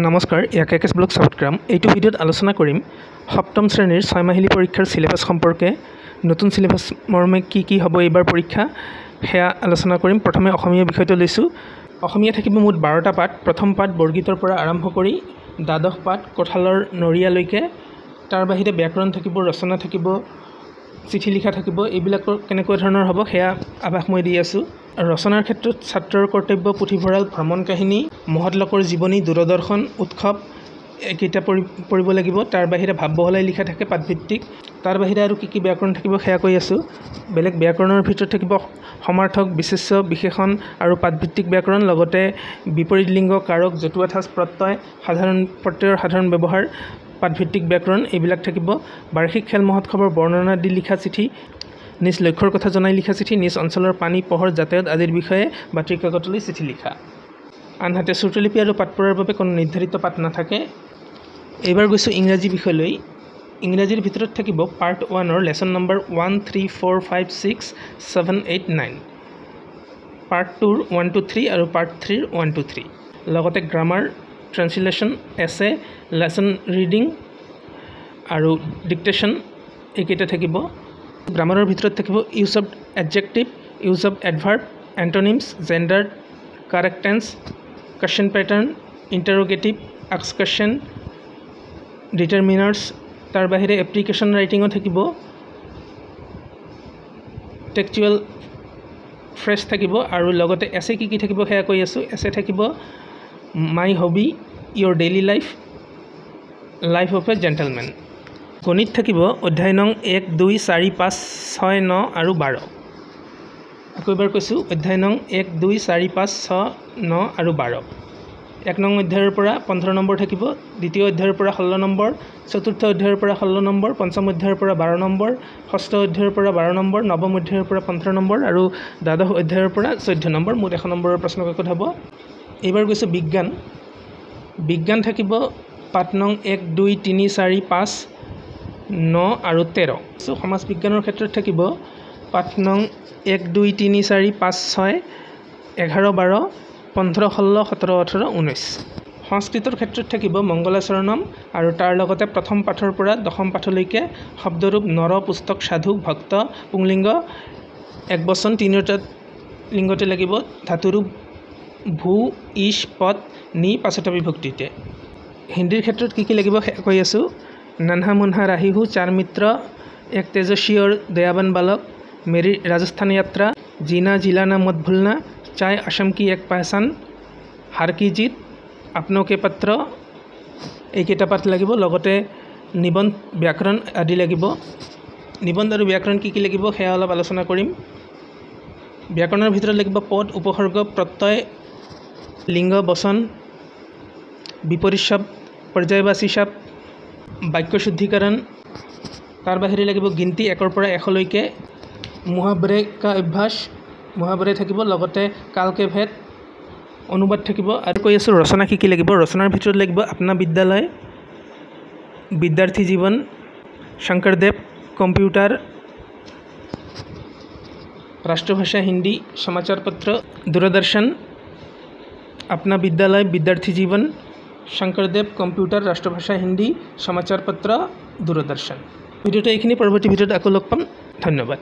নমস্কাৰ ইয়াকে cash blog চাউটগ্ৰাম এইটো ভিডিঅ'ত আলোচনা কৰিম সপ্তম শ্ৰেণীৰ ছয়মাহিলী পৰীক্ষাৰ চিলেবাছ সম্পৰ্কে নতুন চিলেবাছ মৰ্মে কি কি হ'ব এইবাৰ পৰীক্ষা সেয়া আলোচনা কৰিম প্ৰথমে অসমীয়া বিষয়টো লৈছোঁ অসমীয়া থাকিব মুঠ বাৰটা পাঠ প্ৰথম পাঠ বৰগীতৰ পৰা আৰম্ভ কৰি দ্বাদশ পাঠ কঁঠালৰ নৰিয়ালৈকে তাৰ বাহিৰে ব্যাকৰণ থাকিব ৰচনা থাকিব চিঠি লিখা থাকিব এইবিলাকৰ কেনেকুৱা ধৰণৰ হ'ব সেয়া আভাস মই দি আছোঁ ৰচনাৰ ক্ষেত্ৰত ছাত্ৰৰ কৰ্তব্য পুথিভঁৰাল ভ্ৰমণ কাহিনী মহৎলোকৰ জীৱনী দূৰদৰ্শন উৎসৱ এইকেইটা পঢ়ি পঢ়িব লাগিব তাৰ বাহিৰে ভাৱ বহলাই লিখা থাকে পাঠভিত্তিক তাৰ বাহিৰে আৰু কি কি ব্যাকৰণ থাকিব সেয়া কৈ আছোঁ বেলেগ ব্যাকৰণৰ ভিতৰত থাকিব সমাৰ্থক বিশেষ্য বিশেষণ আৰু পাঠভিত্তিক ব্যাকৰণ লগতে বিপৰীত লিংগ কাৰক জতুৱা ঠাঁচ প্ৰত্যয় সাধাৰণ প্ৰত্যয়ৰ সাধাৰণ ব্যৱহাৰ পাঠভিত্তিক ব্যাকৰণ এইবিলাক থাকিব বাৰ্ষিক খেল মহোৎসৱৰ বৰ্ণনা দি লিখা চিঠি নিজ লক্ষ্যৰ কথা জনাই লিখা চিঠি নিজ অঞ্চলৰ পানী পোহৰ যাতায়াত আদিৰ বিষয়ে বাতৰিকাকতলৈ চিঠি লিখা আনহাতে চুটলিপি আৰু পাত পৰাৰ বাবে কোনো নিৰ্ধাৰিত পাত নাথাকে এইবাৰ গৈছোঁ ইংৰাজী বিষয়লৈ ইংৰাজীৰ ভিতৰত থাকিব পাৰ্ট ওৱানৰ lesson number one three four five six seven eight nine part টুৰ ওৱান টু থ্ৰী আৰু পাৰ্ট থ্ৰীৰ ওৱান টু থ্ৰী লগতে grammar translation essay lesson reading আৰু ডিকটেশ্যন এইকেইটা থাকিব গ্ৰামাৰৰ ভিতৰত থাকিব use of adjective use of adverb antonyms gender কাৰেক্টেঞ্চ question pattern interrogative exclamation determiners তাৰ বাহিৰে এপ্লিকেশ্যন ৰাইটিঙো থাকিব টেক্সুৱেল ফ্ৰেছ থাকিব আৰু লগতে এছে কি কি থাকিব সেয়া কৈ আছোঁ এছে থাকিব my hobby your daily life life of a gentlemen গণিত থাকিব অধ্যায় নং এক দুই চাৰি পাঁচ ছয় ন আৰু বাৰ আকৌ এবাৰ কৈছোঁ অধ্যায় নং এক দুই চাৰি পাঁচ ছ ন আৰু বাৰ এক নং অধ্যায়ৰ পৰা পোন্ধৰ নম্বৰ থাকিব দ্বিতীয় অধ্যায়ৰ পৰা ষোল্ল নম্বৰ চতুৰ্থ অধ্যায়ৰ পৰা ষোল্ল নম্বৰ পঞ্চম অধ্যায়ৰ পৰা বাৰ নম্বৰ ষষ্ঠ অধ্যায়ৰ পৰা বাৰ নম্বৰ নৱম অধ্যায়ৰ পৰা পোন্ধৰ নম্বৰ আৰু দ্বাদশ অধ্যায়ৰ পৰা চৈধ্য নম্বৰ মোৰ এশ নম্বৰৰ প্ৰশ্নকাকত হ'ব এইবাৰ কৈছোঁ বিজ্ঞান বিজ্ঞান থাকিব পাট নং এক দুই তিনি চাৰি পাঁচ ন আৰু তেৰ চ' সমাজ বিজ্ঞানৰ ক্ষেত্ৰত থাকিব পাঁচ নং এক দুই তিনি চাৰি পাঁচ ছয় এঘাৰ বাৰ পোন্ধৰ ষোল্ল সোতৰ ওঠৰ ঊনৈছ সংস্কৃতৰ ক্ষেত্ৰত থাকিব মংগলাচৰণম আৰু তাৰ লগতে প্ৰথম পাঠৰ পৰা দশম পাঠলৈকে শব্দৰূপ নৰ পুস্তক সাধু ভক্ত পুংলিংগ এক বচন তিনিওটা লিংগতে লাগিব ধাতুৰূপ ভূ ইশ পদ নি পাছতে বিভক্তিতে হিন্দীৰ ক্ষেত্ৰত কি কি লাগিব কৈ আছোঁ নানহা মুনহা রাহিহু চার মিত্র এক तेजस्वी দয়াবান বালক बालक मेरी राजस्थान জিনা जीना जिलाना मत भूलना चाय কি এক एक पहचान হার কি জিত আপোনালোকে পাত্ৰ এইকেইটা পাঠ লাগিব লগতে নিবন্ধ ব্যাকৰণ আদি লাগিব নিবন্ধ আৰু ব্যাকৰণ কি কি লাগিব সেয়া অলপ আলোচনা কৰিম ব্যাকৰণৰ ভিতৰত লাগিব পদ উপসৰ্গ প্ৰত্যয় লিংগ বচন বিপরীত শব্দ পৰ্যায়বাচী শব্দ বাক্য শুদ্ধিকৰণ তাৰ বাহিৰে লাগিব গিনতি একৰ পৰা এশলৈকে কা অভ্যাস মহাবরে থাকিব লগতে কালকে ভেদ অনুবাদ থাকিব আৰু কৈ আছোঁ ৰচনা কি কি লাগিব ৰচনাৰ ভিতৰত লাগিব আপনা বিদ্যালয় বিদ্যাৰ্থী জীৱন শংকৰদেৱ কম্পিউটাৰ রাষ্ট্রভাষা হিন্দি সমাচারপত্র দূরদর্শন दूरदर्शन বিদ্যালয় বিদ্যার্থী জীবন শঙ্করদেব কম্পিউটার রাষ্ট্রভাষা হিন্দি সমাচারপত্র দূরদর্শন ভিডিওটা এইখিনি পরবর্তী ভিডিওটা আকৌ লগ পাম ধন্যবাদ